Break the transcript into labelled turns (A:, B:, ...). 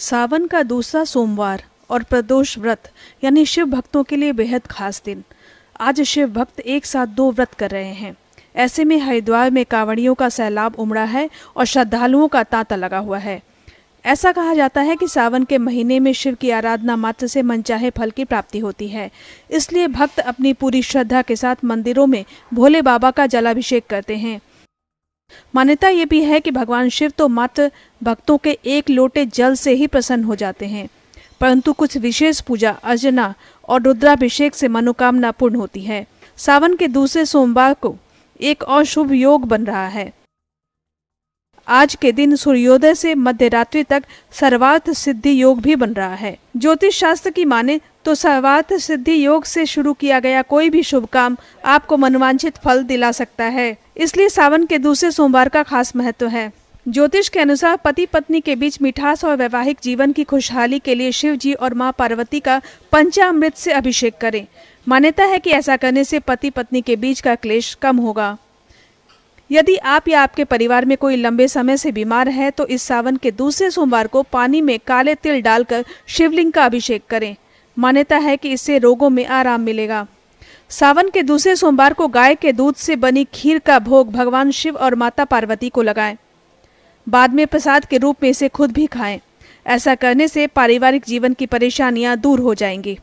A: सावन का दूसरा सोमवार और प्रदोष व्रत यानी शिव भक्तों के लिए बेहद खास दिन आज शिव भक्त एक साथ दो व्रत कर रहे हैं ऐसे में हरिद्वार में कांवड़ियों का सैलाब उमड़ा है और श्रद्धालुओं का तांता लगा हुआ है ऐसा कहा जाता है कि सावन के महीने में शिव की आराधना मात्र से मनचाहे फल की प्राप्ति होती है इसलिए भक्त अपनी पूरी श्रद्धा के साथ मंदिरों में भोले बाबा का जलाभिषेक करते हैं मान्यता ये भी है कि भगवान शिव तो मात्र भक्तों के एक लोटे जल से ही प्रसन्न हो जाते हैं परंतु कुछ विशेष पूजा अर्चना और रुद्राभिषेक से मनोकामना पूर्ण होती है सावन के दूसरे सोमवार को एक और शुभ योग बन रहा है आज के दिन सूर्योदय से मध्य रात्रि तक सर्वार्थ सिद्धि योग भी बन रहा है ज्योतिष शास्त्र की माने तो सर्वार्थ सिद्धि योग से शुरू किया गया कोई भी शुभ काम आपको मनवांछित फल दिला सकता है इसलिए सावन के दूसरे सोमवार का खास महत्व है ज्योतिष के अनुसार पति पत्नी के बीच मिठास और वैवाहिक जीवन की खुशहाली के लिए शिव जी और माँ पार्वती का पंचामृत से अभिषेक करें मान्यता है कि ऐसा करने से पति पत्नी के बीच का क्लेश कम होगा यदि आप या आपके परिवार में कोई लंबे समय से बीमार है तो इस सावन के दूसरे सोमवार को पानी में काले तिल डालकर शिवलिंग का अभिषेक करें मान्यता है कि इससे रोगों में आराम मिलेगा सावन के दूसरे सोमवार को गाय के दूध से बनी खीर का भोग भगवान शिव और माता पार्वती को लगाएं। बाद में प्रसाद के रूप में इसे खुद भी खाएं। ऐसा करने से पारिवारिक जीवन की परेशानियां दूर हो जाएंगी